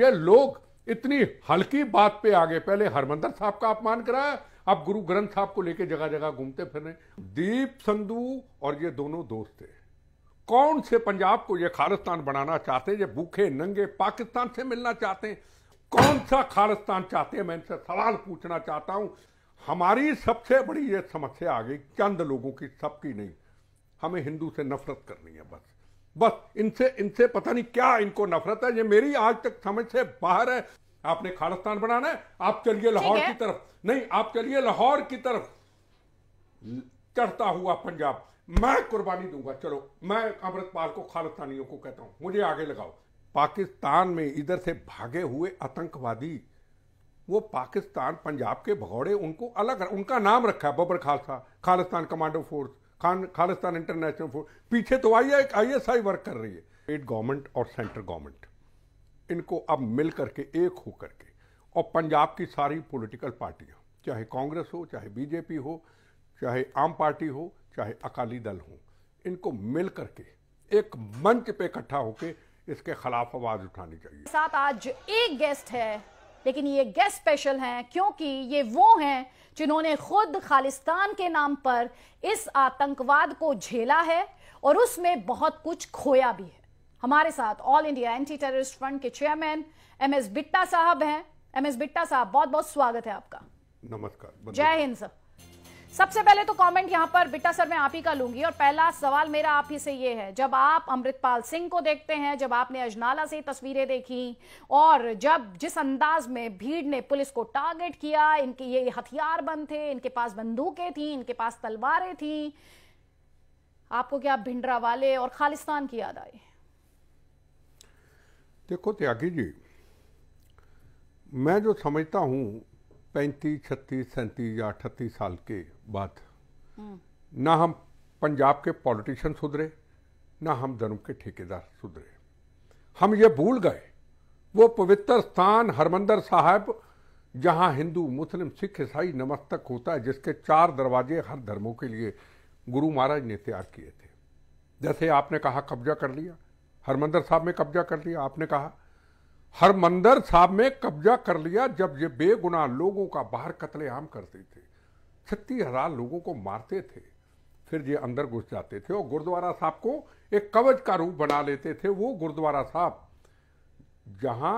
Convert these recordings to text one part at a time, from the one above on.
ये लोग इतनी हल्की बात पे आगे पहले हरमंदर साहब का अपमान कराया अब गुरु ग्रंथ साहब को लेके जगह जगह घूमते फिर रहे दीप संधु और ये दोनों दोस्त थे कौन से पंजाब को ये खालिस्तान बनाना चाहते हैं ये भूखे नंगे पाकिस्तान से मिलना चाहते हैं कौन सा खालिस्तान चाहते हैं मैं इनसे सवाल पूछना चाहता हूं हमारी सबसे बड़ी ये समस्या आ गई चंद लोगों की सबकी नहीं हमें हिंदू से नफरत करनी है बस बस इनसे इनसे पता नहीं क्या इनको नफरत है ये मेरी आज तक समझ से बाहर है आपने खालिस्तान बनाना है आप चलिए लाहौर की तरफ नहीं आप चलिए लाहौर की तरफ चढ़ता हुआ पंजाब मैं कुर्बानी दूंगा चलो मैं अमृतपाल को खालिस्तानियों को कहता हूं मुझे आगे लगाओ पाकिस्तान में इधर से भागे हुए आतंकवादी वो पाकिस्तान पंजाब के भगौड़े उनको अलग उनका नाम रखा है बबर खालसा खालिस्तान कमांडो फोर्स खान खालिस्तान इंटरनेशनल फोर्स पीछे तो आई आई एस आई वर्क कर रही है स्टेट गवर्नमेंट और सेंट्रल गवर्नमेंट इनको अब मिल करके एक हो करके और पंजाब की सारी पॉलिटिकल पार्टियां चाहे कांग्रेस हो चाहे बीजेपी हो चाहे आम पार्टी हो चाहे अकाली दल हो इनको मिल करके एक मंच पे इकट्ठा होके इसके खिलाफ आवाज उठानी चाहिए साथ आज एक गेस्ट है लेकिन ये गेस्ट स्पेशल हैं क्योंकि ये वो हैं जिन्होंने खुद खालिस्तान के नाम पर इस आतंकवाद को झेला है और उसमें बहुत कुछ खोया भी है हमारे साथ all India anti terrorist front के चेयरमैन एम एस बिट्टा साहब हैं एम एस बिट्टा साहब बहुत बहुत स्वागत है आपका नमस्कार जय हिंद सर सबसे पहले तो कमेंट यहां पर बिट्टा सर मैं आप ही का लूंगी और पहला सवाल मेरा आप ही से ये है जब आप अमृतपाल सिंह को देखते हैं जब आपने अजनाला से तस्वीरें देखी और जब जिस अंदाज में भीड़ ने पुलिस को टारगेट किया इनके ये हथियार बंद थे इनके पास बंदूकें थी इनके पास तलवारें थी आपको क्या भिंडरा वाले और खालिस्तान की याद आई देखो त्यागी जी मैं जो समझता हूं पैंतीस छत्तीस सैंतीस या अट्ठतीस साल के बाद हम्म। ना हम पंजाब के पॉलिटिशियन सुधरे ना हम धर्म के ठेकेदार सुधरे हम ये भूल गए वो पवित्र स्थान हरमंदर साहब जहाँ हिंदू मुस्लिम सिख ईसाई नमस्तक होता है जिसके चार दरवाजे हर धर्मों के लिए गुरु महाराज ने तैयार किए थे जैसे आपने कहा कब्जा कर लिया हरमंदर साहब में कब्जा कर लिया आपने कहा हरमंदर साहब में कब्जा कर लिया जब ये बेगुनाह लोगों का बाहर कत्लेआम करते थे छत्तीस हजार लोगों को मारते थे फिर ये अंदर घुस जाते थे और गुरुद्वारा साहब को एक कवच का रूप बना लेते थे वो गुरुद्वारा साहब जहां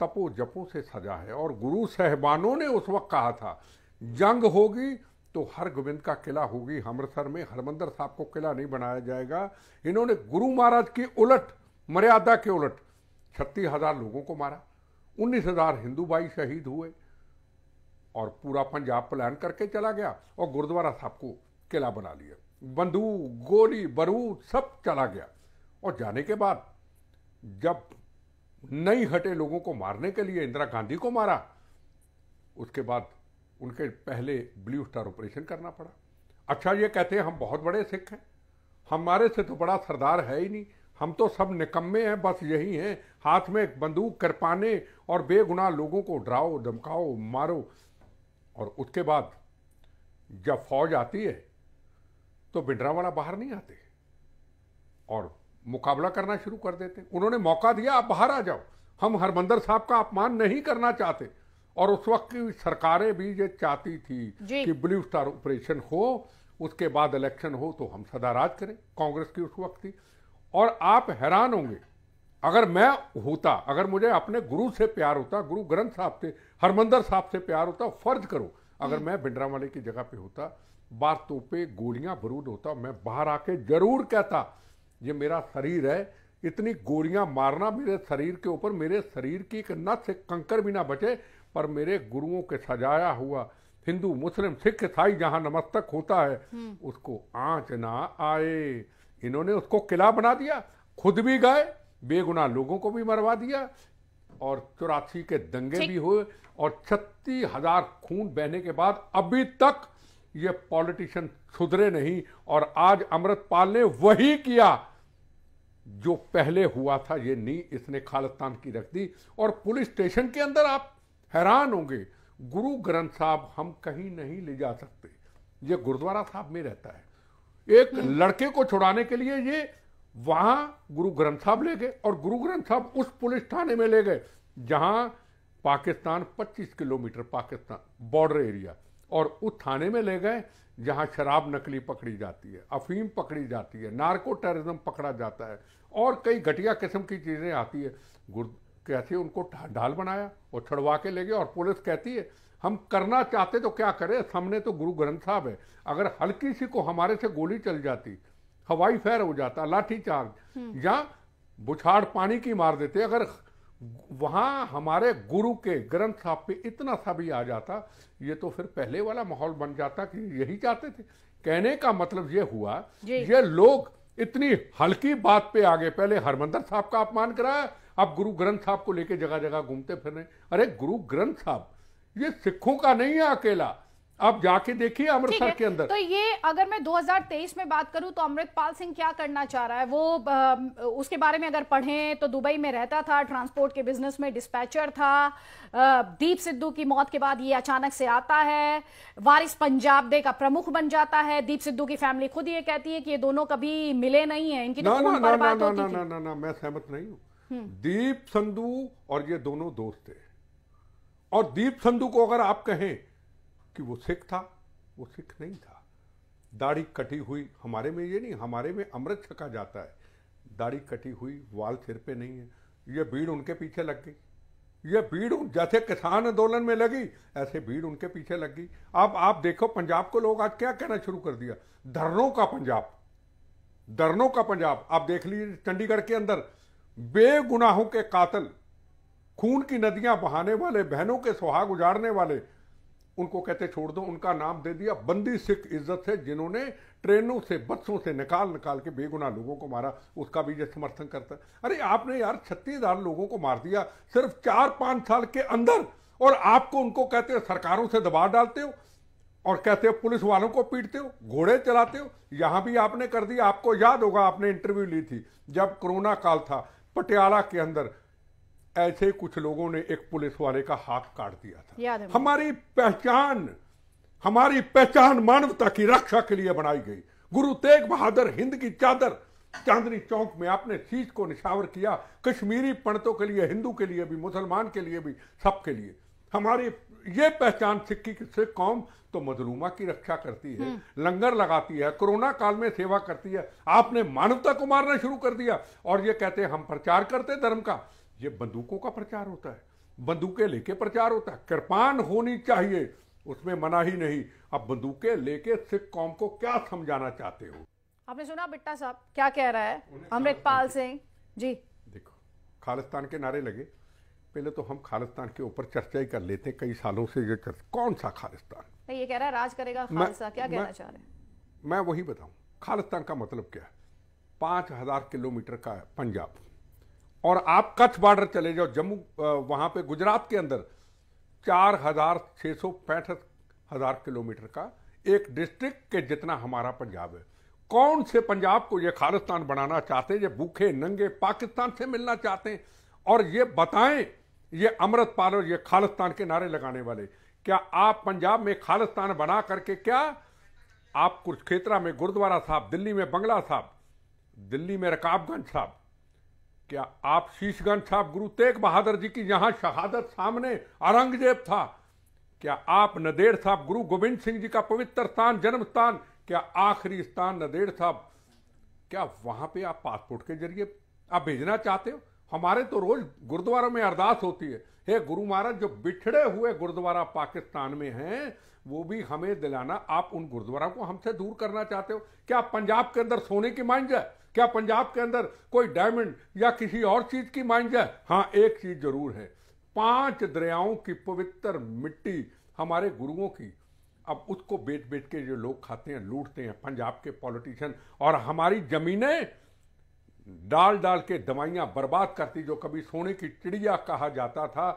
तपो जपो से सजा है और गुरु साहबानों ने उस वक्त कहा था जंग होगी तो हर गोविंद का किला होगी अमृतसर में हरमंदर साहब को किला नहीं बनाया जाएगा इन्होंने गुरु महाराज की उलट मर्यादा के उलट छत्तीस हजार लोगों को मारा उन्नीस हजार हिंदू भाई शहीद हुए और पूरा पंजाब प्लान करके चला गया और गुरुद्वारा साहब को किला बना लिया बंदूक गोली बरूद सब चला गया और जाने के बाद जब नहीं हटे लोगों को मारने के लिए इंदिरा गांधी को मारा उसके बाद उनके पहले ब्लू स्टार ऑपरेशन करना पड़ा अच्छा ये कहते हैं हम बहुत बड़े सिख हैं हमारे से तो बड़ा सरदार है ही नहीं हम तो सब निकम्मे हैं बस यही हैं हाथ में बंदूक कृपाने और बेगुनाह लोगों को डराओ धमकाओ मारो और उसके बाद जब फौज आती है तो भिंडरावाला बाहर नहीं आते और मुकाबला करना शुरू कर देते उन्होंने मौका दिया आप बाहर आ जाओ हम हरमंदर साहब का अपमान नहीं करना चाहते और उस वक्त की सरकारें भी ये चाहती थी कि ब्लू स्टार ऑपरेशन हो उसके बाद इलेक्शन हो तो हम सदा राज करें कांग्रेस की उस वक्त थी और आप हैरान होंगे अगर मैं होता अगर मुझे अपने गुरु से प्यार होता गुरु ग्रंथ साहब से हरमंदर साहब से प्यार होता फर्ज करो अगर मैं भिंडरा वाले की जगह पे होता बातों पे गोलियां बरूद होता मैं बाहर आके जरूर कहता ये मेरा शरीर है इतनी गोलियां मारना मेरे शरीर के ऊपर मेरे शरीर की एक नथ से कंकर भी ना बचे पर मेरे गुरुओं के सजाया हुआ हिंदू मुस्लिम सिख ईसाई जहाँ नमस्तक होता है हम्म। उसको आँच ना आए इन्होंने उसको किला बना दिया खुद भी गए बेगुनाह लोगों को भी मरवा दिया और चौरासी के दंगे भी हुए और छत्तीस हजार खून बहने के बाद अभी तक ये पॉलिटिशियन सुधरे नहीं और आज अमृतपाल ने वही किया जो पहले हुआ था ये नी इसने खालिस्तान की रख दी और पुलिस स्टेशन के अंदर आप हैरान होंगे गुरु ग्रंथ साहब हम कहीं नहीं ले जा सकते ये गुरुद्वारा साहब में रहता है एक लड़के को छुड़ाने के लिए ये वहां गुरु ग्रंथ साहब ले गए और गुरु ग्रंथ साहब उस पुलिस थाने में ले गए जहां Pakistan 25 kilometre Pakistan border area और उस थाने में ले गए जहां शराब नकली पकड़ी जाती है अफीम पकड़ी जाती है नार्को टेररिज्म पकड़ा जाता है और कई घटिया किस्म की चीज़ें आती है गुरु कहती है उनको ढाल बनाया और छड़वा के ले गए और पुलिस कहती है हम करना चाहते तो क्या करें सामने तो गुरु ग्रंथ साहब है अगर हल्की सी को हमारे से गोली चल जाती हवाई फैर हो जाता लाठी चार्ज हम्म। या बुछाड़ पानी की मार देते अगर वहाँ हमारे गुरु के ग्रंथ साहब पे इतना सा भी आ जाता ये तो फिर पहले वाला माहौल बन जाता कि यही चाहते थे कहने का मतलब ये हुआ ये लोग इतनी हल्की बात पे आगे पहले हरमंदर साहब का अपमान कराया अब गुरु ग्रंथ साहब को लेके जगह जगह घूमते फिरने अरे गुरु ग्रंथ साहब ये सिखों का नहीं है अकेला आप जाके देखिए अमृतसर के अंदर तो ये अगर मैं 2023 में बात करूं तो अमृतपाल सिंह क्या करना चाह रहा है वो आ, उसके बारे में अगर पढ़ें तो दुबई में रहता था ट्रांसपोर्ट के बिजनेस में डिस्पैचर था आ, दीप सिद्धू की मौत के बाद ये अचानक से आता है वारिस पंजाब दे का प्रमुख बन जाता है दीप सिद्धू की फैमिली खुद ये कहती है कि ये दोनों कभी मिले नहीं है इनकी तो ना, मैं सहमत नहीं हूँ हम्म। दीप संधु और ये दोनों दोस्त है और दीप संधु को अगर आप कहें कि वो सिख था वो सिख नहीं था दाढ़ी कटी हुई हमारे में ये नहीं हमारे में अमृत छका जाता है दाढ़ी कटी हुई वाल सिर पे नहीं है ये भीड़ उनके पीछे लग गई ये भीड़ जैसे किसान आंदोलन में लगी ऐसे भीड़ उनके पीछे लग गई अब आप देखो पंजाब को लोग आज क्या कहना शुरू कर दिया धरनों का पंजाब धरनों का पंजाब आप देख लीजिए चंडीगढ़ के अंदर बेगुनाहों के कातल खून की नदियां बहाने वाले बहनों के सुहाग उजाड़ने वाले उनको कहते छोड़ दो उनका नाम दे दिया बंदी सिख इज्जत से जिन्होंने ट्रेनों से बसों से निकाल निकाल के बेगुनाह लोगों को मारा उसका भी ये समर्थन करता अरे आपने यार छत्तीस हजार लोगों को मार दिया सिर्फ चार पांच साल के अंदर और आपको उनको कहते हो सरकारों से दबाव डालते हो और कहते हो पुलिस वालों को पीटते हो घोड़े चलाते हो यहां भी आपने कर दिया आपको याद होगा आपने इंटरव्यू ली थी जब कोरोना काल था पटियाला के अंदर ऐसे कुछ लोगों ने एक पुलिस वाले का हाथ काट दिया था हमारी पहचान हमारी पहचान मानवता की रक्षा के लिए बनाई गई गुरु तेग बहादुर हिंद की चादर चांदनी चौक में आपने चीज को निशावर किया कश्मीरी पंडितों के लिए हिंदू के लिए भी मुसलमान के लिए भी सबके लिए हमारी ये पहचान सिक्की से कौम तो मजलूमा की रक्षा करती है हम्म। लंगर लगाती है कोरोना काल में सेवा करती है आपने मानवता को मारना शुरू कर दिया और ये कहते हैं हम प्रचार करते धर्म का ये बंदूकों का प्रचार होता है बंदूकें लेके प्रचार होता है कृपान होनी चाहिए उसमें मना ही नहीं अब बंदूकें लेके सिख कौम को क्या समझाना चाहते हो आपने सुना बिट्टा साहब क्या कह रहा है अमृतपाल सिंह जी देखो खालिस्तान के नारे लगे पहले तो हम खालिस्तान के ऊपर चर्चा ही कर लेते हैं कई सालों से ये कर, कौन सा खालिस्तान नहीं ये कह रहा है राज करेगा खालसा क्या कहना चाह रहे हैं मैं वही बताऊं खालिस्तान का मतलब क्या है पाँच हजार किलोमीटर का पंजाब और आप कच्छ बॉर्डर चले जाओ जम्मू वहां पे गुजरात के अंदर चार हजार छह सौ पैंसठ हजार किलोमीटर का एक डिस्ट्रिक्ट के जितना हमारा पंजाब है कौन से पंजाब को ये खालिस्तान बनाना चाहते हैं ये भूखे नंगे पाकिस्तान से मिलना चाहते हैं और ये बताएं ये अमृतपाल और ये खालिस्तान के नारे लगाने वाले क्या आप पंजाब में खालिस्तान बना करके क्या आप कुरुक्षेत्रा में गुरुद्वारा साहब दिल्ली में बंगला साहब दिल्ली में रकाबगंज साहब क्या आप शीशगंज साहब गुरु तेग बहादुर जी की यहां शहादत सामने औरंगजेब था क्या आप नदेड़ साहब गुरु गोविंद सिंह जी का पवित्र स्थान जन्म स्थान क्या आखिरी स्थान नदेड़ साहब क्या वहां पे आप पासपोर्ट के जरिए आप भेजना चाहते हो हमारे तो रोज गुरुद्वारों में अरदास होती है हे गुरु महाराज जो बिछड़े हुए गुरुद्वारा पाकिस्तान में हैं वो भी हमें दिलाना आप उन गुरुद्वारा को हमसे दूर करना चाहते हो क्या पंजाब के अंदर सोने की माइंड है क्या पंजाब के अंदर कोई डायमंड या किसी और चीज की माइन जाए हाँ एक चीज जरूर है पांच दरियाओं की पवित्र मिट्टी हमारे गुरुओं की अब उसको बेच बेच के जो लोग खाते हैं लूटते हैं पंजाब के पॉलिटिशियन और हमारी जमीनें डाल डाल के दवाइयां बर्बाद करती जो कभी सोने की चिड़िया कहा जाता था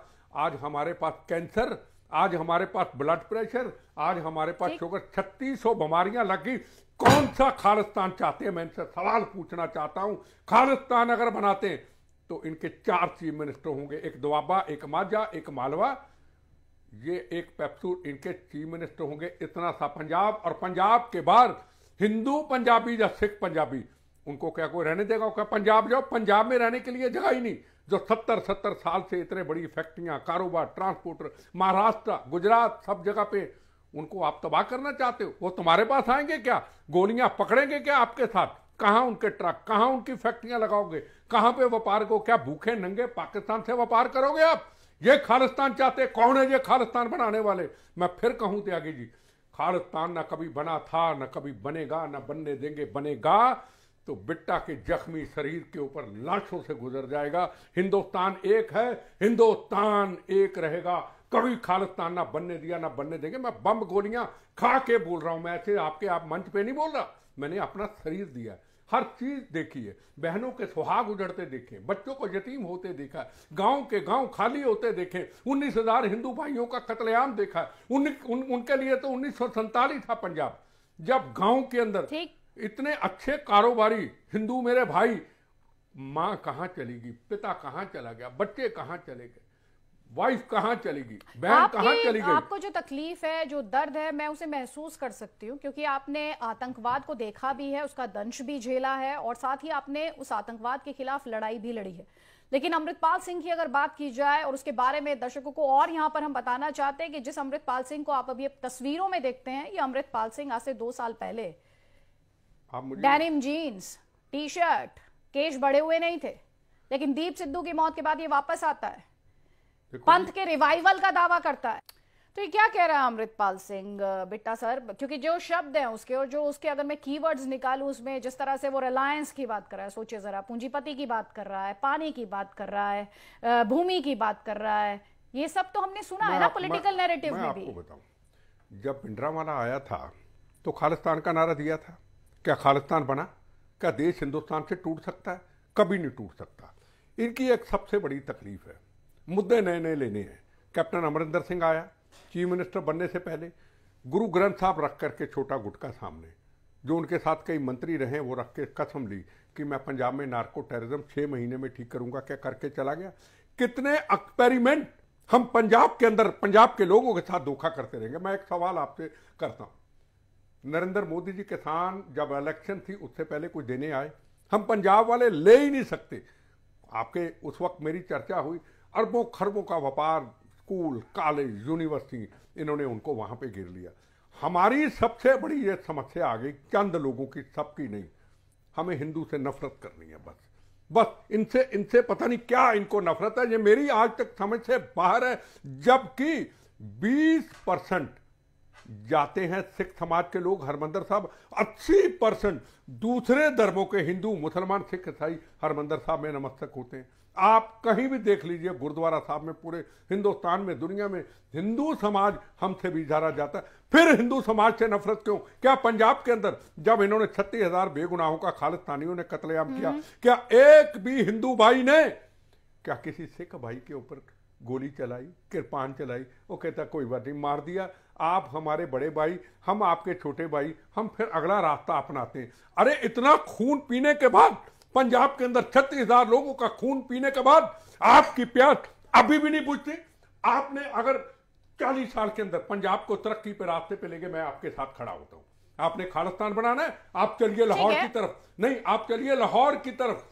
आज हमारे पास कैंसर आज हमारे पास ब्लड प्रेशर आज हमारे पास शुगर छत्तीस सौ बीमारियां गई कौन सा खालिस्तान चाहते हैं मैं इनसे सवाल पूछना चाहता हूं खालिस्तान अगर बनाते हैं तो इनके चार चीफ मिनिस्टर होंगे एक दुआबा एक माजा एक मालवा ये एक पेप्सूर इनके चीफ मिनिस्टर होंगे इतना सा पंजाब और पंजाब के बाद हिंदू पंजाबी या सिख पंजाबी उनको क्या कोई रहने देगा क्या पंजाब जाओ पंजाब में रहने के लिए जगह ही नहीं जो सत्तर सत्तर साल से इतने बड़ी फैक्ट्रियां कारोबार ट्रांसपोर्टर महाराष्ट्र गुजरात सब जगह पे उनको आप तबाह करना चाहते हो वो तुम्हारे पास आएंगे क्या गोलियां पकड़ेंगे क्या आपके साथ कहाँ उनके ट्रक कहाँ उनकी फैक्ट्रियां लगाओगे कहाँ पे व्यापार को क्या भूखे नंगे पाकिस्तान से व्यापार करोगे आप ये खालिस्तान चाहते कौन है ये खालिस्तान बनाने वाले मैं फिर कहूँ त्यागी जी खालिस्तान ना कभी बना था ना कभी बनेगा ना बनने देंगे बनेगा तो बिट्टा के जख्मी शरीर के ऊपर लाशों से गुजर जाएगा हिंदुस्तान एक है हिंदुस्तान एक रहेगा कभी खालिस्तान ना बनने दिया ना बनने देंगे मैं बम गोलियां खा के बोल रहा हूं मैं ऐसे आपके आप मंच पे नहीं बोल रहा मैंने अपना शरीर दिया हर चीज देखी है बहनों के सुहाग उजड़ते देखे बच्चों को यतीम होते देखा गांव के गांव खाली होते देखे उन्नीस हजार हिंदू भाइयों का कतलेआम देखा उन, उन, उनके लिए तो उन्नीस सौ था पंजाब जब गांव के अंदर इतने अच्छे कारोबारी हिंदू मेरे भाई माँ कहाँ चलेगी पिता कहाँ चला गया बच्चे कहाँ चले गए वाइफ कहाँ चलेगी बहन कहाँ चली गई आपको जो तकलीफ है जो दर्द है मैं उसे महसूस कर सकती हूँ क्योंकि आपने आतंकवाद को देखा भी है उसका दंश भी झेला है और साथ ही आपने उस आतंकवाद के खिलाफ लड़ाई भी लड़ी है लेकिन अमृतपाल सिंह की अगर बात की जाए और उसके बारे में दर्शकों को और यहाँ पर हम बताना चाहते हैं कि जिस अमृतपाल सिंह को आप अभी तस्वीरों में देखते हैं ये अमृतपाल सिंह आज से दो साल पहले डेनिम जीन्स टी शर्ट केश बड़े हुए नहीं थे लेकिन दीप सिद्धू की मौत के बाद ये वापस आता है पंथ के रिवाइवल का दावा करता है तो ये क्या कह रहा है अमृतपाल सिंह बिट्टा सर क्योंकि जो शब्द है उसके और जो उसके अगर मैं कीवर्ड्स निकालूं उसमें जिस तरह से वो रिलायंस की बात कर रहा है सोचिए जरा पूंजीपति की बात कर रहा है पानी की बात कर रहा है भूमि की बात कर रहा है ये सब तो हमने सुना है ना पोलिटिकल नेरेटिव में भी बताऊ जब भिंडरावाला आया था तो खालिस्तान का नारा दिया था क्या खालिस्तान बना क्या देश हिंदुस्तान से टूट सकता है कभी नहीं टूट सकता इनकी एक सबसे बड़ी तकलीफ है मुद्दे नए नए लेने हैं कैप्टन अमरिंदर सिंह आया चीफ मिनिस्टर बनने से पहले गुरु ग्रंथ साहब रख करके छोटा गुटका सामने जो उनके साथ कई मंत्री रहे वो रख के कसम ली कि मैं पंजाब में नार्को टेररिज्म छः महीने में ठीक करूंगा क्या करके चला गया कितने एक्सपेरिमेंट हम पंजाब के अंदर पंजाब के लोगों के साथ धोखा करते रहेंगे मैं एक सवाल आपसे करता हूं नरेंद्र मोदी जी किसान जब इलेक्शन थी उससे पहले कुछ देने आए हम पंजाब वाले ले ही नहीं सकते आपके उस वक्त मेरी चर्चा हुई अरबों खरबों का व्यापार स्कूल कॉलेज यूनिवर्सिटी इन्होंने उनको वहाँ पे घेर लिया हमारी सबसे बड़ी ये समस्या आ गई चंद लोगों की सबकी नहीं हमें हिंदू से नफरत करनी है बस बस इनसे इनसे पता नहीं क्या इनको नफरत है ये मेरी आज तक समझ से बाहर है जबकि 20 परसेंट जाते हैं सिख समाज के लोग हरमंदर साहब अस्सी परसेंट दूसरे धर्मों के हिंदू मुसलमान सिख ईसाई हरमंदर साहब में नमस्तक होते हैं आप कहीं भी देख लीजिए गुरुद्वारा साहब में पूरे हिंदुस्तान में दुनिया में हिंदू समाज हमसे भी झारा जाता है फिर हिंदू समाज से नफरत क्यों क्या पंजाब के अंदर जब इन्होंने छत्तीस हजार बेगुनाहों का खालिस्तानियों ने कतलेआम किया हम्म। क्या एक भी हिंदू भाई ने क्या किसी सिख भाई के ऊपर गोली चलाई कृपान चलाई वो कहता कोई बात नहीं मार दिया आप हमारे बड़े भाई हम आपके छोटे भाई हम फिर अगला रास्ता अपनाते हैं अरे इतना खून पीने के बाद पंजाब के अंदर छत्तीस हजार लोगों का खून पीने के बाद आपकी प्यास अभी भी नहीं पूछती आपने अगर चालीस साल के अंदर पंजाब को तरक्की पे रास्ते पे लेके मैं आपके साथ खड़ा होता हूँ आपने खालिस्तान बनाना है आप चलिए लाहौर की तरफ नहीं आप चलिए लाहौर की तरफ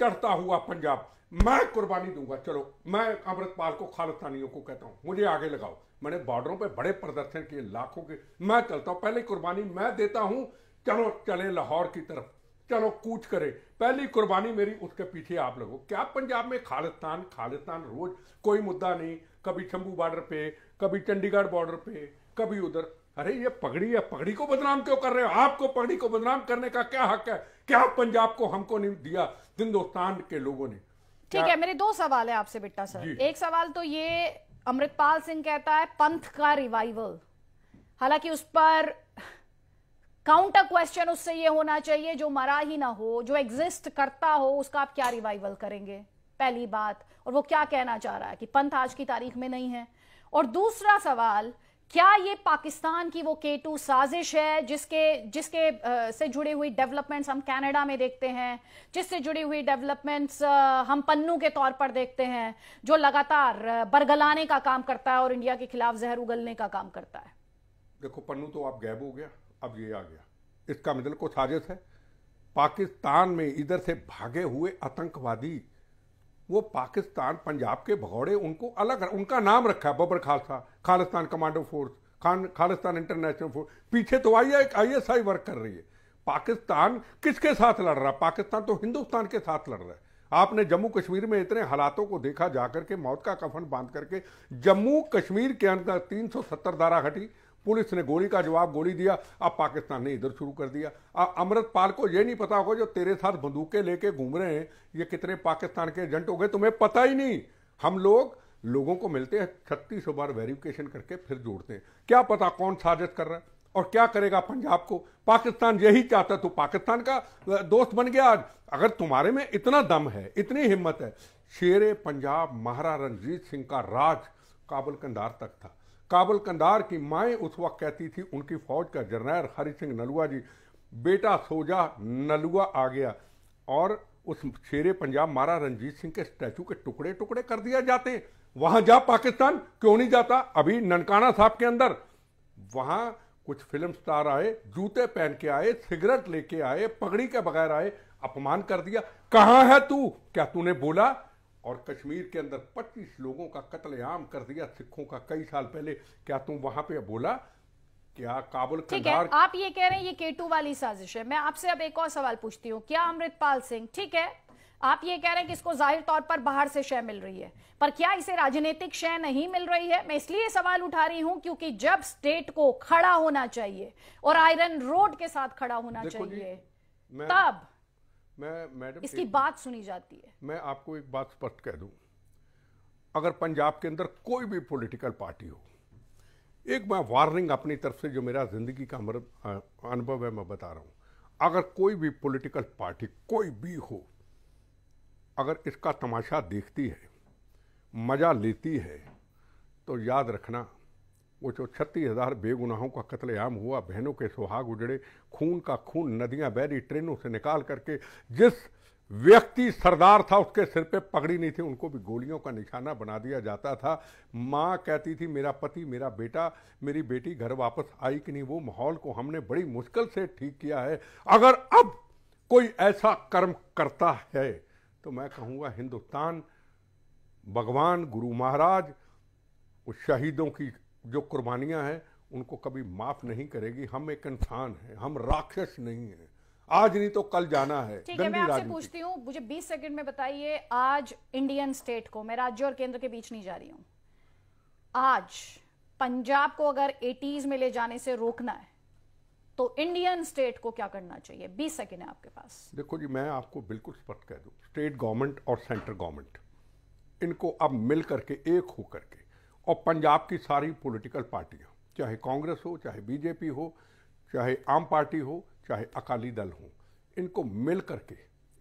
चढ़ता हुआ पंजाब मैं कुर्बानी दूंगा चलो मैं अमृतपाल को खालिस्तानियों को कहता हूँ मुझे आगे लगाओ मैंने बॉर्डरों पे बड़े प्रदर्शन किए लाखों के मैं चलता हूँ पहले कुर्बानी मैं देता हूँ चलो चले लाहौर की तरफ चलो कूच करे पहली कुर्बानी मेरी उसके पीछे आप लगो क्या पंजाब में खालिस्तान खालिस्तान रोज कोई मुद्दा नहीं कभी शंभू बॉर्डर पे कभी चंडीगढ़ बॉर्डर पे कभी उधर अरे ये पगड़ी है पगड़ी को बदनाम क्यों कर रहे हो आपको पगड़ी को बदनाम करने का क्या हक है क्या पंजाब को हमको नहीं दिया हिंदुस्तान के लोगों ने ठीक है मेरे दो सवाल है आपसे बिट्टा सर एक सवाल तो ये अमृतपाल सिंह कहता है पंथ का रिवाइवल हालांकि उस पर काउंटर क्वेश्चन उससे ये होना चाहिए जो मरा ही ना हो जो एग्जिस्ट करता हो उसका आप क्या रिवाइवल करेंगे पहली बात और वो क्या कहना चाह रहा है कि पंथ आज की तारीख में नहीं है और दूसरा सवाल क्या ये पाकिस्तान की वो के टू साजिश है जिसके जिसके आ, से जुड़ी हुई डेवलपमेंट्स हम कनाडा में देखते हैं जिससे जुड़ी हुई डेवलपमेंट्स हम पन्नू के तौर पर देखते हैं जो लगातार बरगलाने का काम करता है और इंडिया के खिलाफ जहर उगलने का काम करता है देखो पन्नू तो आप गैब हो गया अब ये आ गया इसका मतलब को साजिश है पाकिस्तान में इधर से भागे हुए आतंकवादी वो पाकिस्तान पंजाब के भगौड़े उनको अलग उनका नाम रखा है बबर खालसा खालिस्तान कमांडो फोर्स खान खालिस्तान इंटरनेशनल फोर्स पीछे तो आई एक आई वर्क कर रही है पाकिस्तान किसके साथ लड़ रहा है पाकिस्तान तो हिंदुस्तान के साथ लड़ रहा है आपने जम्मू कश्मीर में इतने हालातों को देखा जाकर के मौत का कफन बांध करके जम्मू कश्मीर के अंदर तीन सौ सत्तर धारा घटी पुलिस ने गोली का जवाब गोली दिया अब पाकिस्तान ने इधर शुरू कर दिया अब अमृतपाल को ये नहीं पता होगा जो तेरे साथ बंदूकें लेके घूम रहे हैं ये कितने पाकिस्तान के एजेंट हो गए तुम्हें पता ही नहीं हम लोग लोगों को मिलते हैं छत्तीसों बार वेरिफिकेशन करके फिर जोड़ते हैं क्या पता कौन साजिश कर रहा है और क्या करेगा पंजाब को पाकिस्तान यही चाहता तो पाकिस्तान का दोस्त बन गया आज अगर तुम्हारे में इतना दम है इतनी हिम्मत है शेर पंजाब महाराज रणजीत सिंह का राज काबुल कंधार तक था काबुल कंदार की माएँ उस वक्त कहती थी उनकी फौज का जरनैर हरि सिंह नलुआ जी बेटा सोजा नलुआ आ गया और उस शेरे पंजाब मारा रंजीत सिंह के स्टैचू के टुकड़े टुकड़े कर दिया जाते वहां जा पाकिस्तान क्यों नहीं जाता अभी ननकाना साहब के अंदर वहां कुछ फिल्म स्टार आए जूते पहन के आए सिगरेट लेके आए पगड़ी के बगैर आए अपमान कर दिया कहाँ है तू क्या तूने बोला और कश्मीर के अंदर 25 लोगों का कत्लेआम कर दिया सिखों का कई साल पहले क्या तुम वहां पे बोला क्या काबुल ठीक है आप ये कह रहे हैं ये केटू वाली साजिश है मैं आपसे अब एक और सवाल पूछती हूँ क्या अमृतपाल सिंह ठीक है आप ये कह रहे हैं कि इसको जाहिर तौर पर बाहर से शय मिल रही है पर क्या इसे राजनीतिक शय नहीं मिल रही है मैं इसलिए सवाल उठा रही हूं क्योंकि जब स्टेट को खड़ा होना चाहिए और आयरन रोड के साथ खड़ा होना चाहिए तब मैं मैडम इसकी बात सुनी जाती है मैं आपको एक बात स्पष्ट कह दूं अगर पंजाब के अंदर कोई भी पॉलिटिकल पार्टी हो एक मैं वार्निंग अपनी तरफ से जो मेरा ज़िंदगी का अनुभव है मैं बता रहा हूं अगर कोई भी पॉलिटिकल पार्टी कोई भी हो अगर इसका तमाशा देखती है मज़ा लेती है तो याद रखना वो जो छत्तीस हज़ार बेगुनाहों का कत्लेआम हुआ बहनों के सुहाग उजड़े खून का खून नदियां बहरी ट्रेनों से निकाल करके जिस व्यक्ति सरदार था उसके सिर पे पगड़ी नहीं थी उनको भी गोलियों का निशाना बना दिया जाता था माँ कहती थी मेरा पति मेरा बेटा मेरी बेटी घर वापस आई कि नहीं वो माहौल को हमने बड़ी मुश्किल से ठीक किया है अगर अब कोई ऐसा कर्म करता है तो मैं कहूँगा हिंदुस्तान भगवान गुरु महाराज उस शहीदों की जो कुर्बानियां हैं उनको कभी माफ़ नहीं करेगी हम एक इंसान हैं हम राक्षस नहीं हैं आज नहीं तो कल जाना है ठीक है मैं आपसे पूछती हूँ मुझे 20 सेकंड में बताइए आज इंडियन स्टेट को मैं राज्य और केंद्र के बीच नहीं जा रही हूं आज पंजाब को अगर एटीज में ले जाने से रोकना है तो इंडियन स्टेट को क्या करना चाहिए 20 सेकंड है आपके पास देखो जी मैं आपको बिल्कुल स्पष्ट कह दू स्टेट गवर्नमेंट और सेंट्रल गवर्नमेंट इनको अब मिल करके एक होकर के और पंजाब की सारी पॉलिटिकल पार्टियां चाहे कांग्रेस हो चाहे बीजेपी हो चाहे आम पार्टी हो चाहे अकाली दल हो इनको मिल करके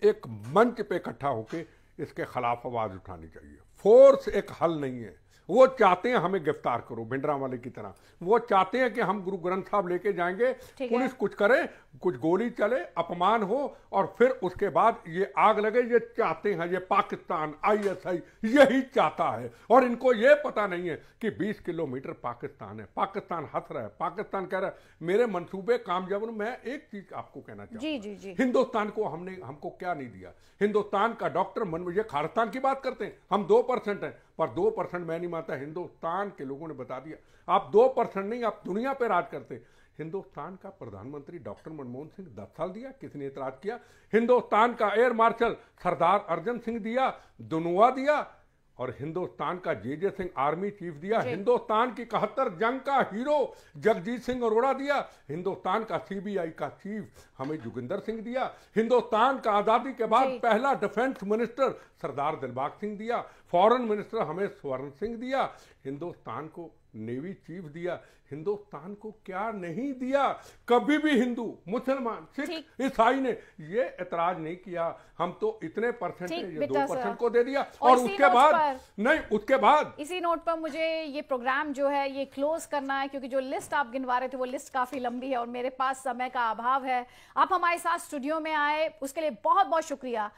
एक मंच पे इकट्ठा होकर इसके खिलाफ आवाज़ उठानी चाहिए फोर्स एक हल नहीं है वो चाहते हैं हमें गिरफ्तार करो भिंडरा वाले की तरह वो चाहते हैं कि हम गुरु ग्रंथ साहब लेके जाएंगे पुलिस कुछ करे कुछ गोली चले अपमान हो और फिर उसके बाद ये आग लगे ये चाहते हैं ये पाकिस्तान आईएसआई यही चाहता है और इनको ये पता नहीं है कि 20 किलोमीटर पाकिस्तान है पाकिस्तान हंस रहा है पाकिस्तान कह रहा है मेरे मनसूबे कामयाब मैं एक चीज आपको कहना चाहूंगा हिंदुस्तान को हमने हमको क्या नहीं दिया हिंदुस्तान का डॉक्टर मनमोजन खालिस्तान की बात करते हैं हम दो परसेंट हैं पर दो परसेंट मैं नहीं मानता हिंदुस्तान के लोगों ने बता दिया आप दो परसेंट नहीं आप दुनिया पर राज करते हिंदुस्तान का प्रधानमंत्री डॉक्टर मनमोहन सिंह दस साल दिया किसने इतराज किया हिंदुस्तान का एयर मार्शल सरदार अर्जन सिंह दिया दुनुआ दिया और हिंदुस्तान का J J Singh army chief दिया हिंदुस्तान की इकहत्तर जंग का हीरो जगजीत सिंह अरोड़ा दिया हिंदुस्तान का सीबीआई का चीफ हमें जोगिंदर सिंह दिया हिंदुस्तान का आज़ादी के बाद पहला डिफेंस मिनिस्टर सरदार दिलबाग सिंह दिया फॉरेन मिनिस्टर हमें स्वर्ण सिंह दिया हिंदुस्तान को नेवी चीफ दिया हिंदुस्तान को क्या नहीं दिया कभी भी हिंदू मुसलमान सिख ईसाई ने ये एतराज नहीं किया हम तो इतने परसेंट ये दो परसेंट को दे दिया और, और उसके बाद नहीं उसके बाद इसी नोट पर मुझे ये प्रोग्राम जो है ये क्लोज करना है क्योंकि जो लिस्ट आप गिनवा रहे थे वो लिस्ट काफी लंबी है और मेरे पास समय का अभाव है आप हमारे साथ स्टूडियो में आए उसके लिए बहुत बहुत शुक्रिया